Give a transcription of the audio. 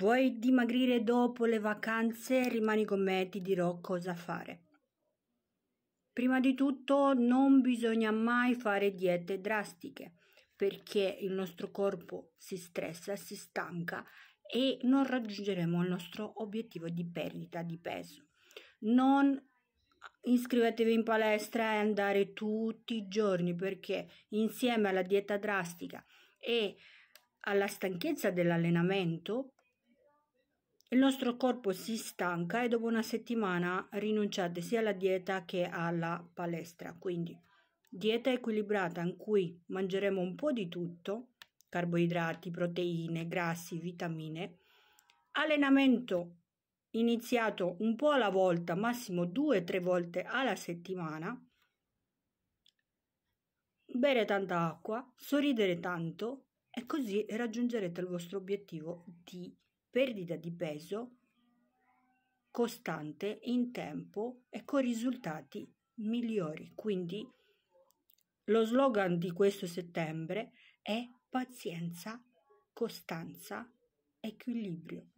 Vuoi dimagrire dopo le vacanze? Rimani con me, ti dirò cosa fare. Prima di tutto non bisogna mai fare diete drastiche perché il nostro corpo si stressa, si stanca e non raggiungeremo il nostro obiettivo di perdita di peso. Non iscrivetevi in palestra e andare tutti i giorni perché insieme alla dieta drastica e alla stanchezza dell'allenamento il nostro corpo si stanca e dopo una settimana rinunciate sia alla dieta che alla palestra. Quindi dieta equilibrata in cui mangeremo un po' di tutto, carboidrati, proteine, grassi, vitamine, allenamento iniziato un po' alla volta, massimo due o tre volte alla settimana, bere tanta acqua, sorridere tanto e così raggiungerete il vostro obiettivo di perdita di peso costante in tempo e con risultati migliori. Quindi lo slogan di questo settembre è pazienza, costanza, equilibrio.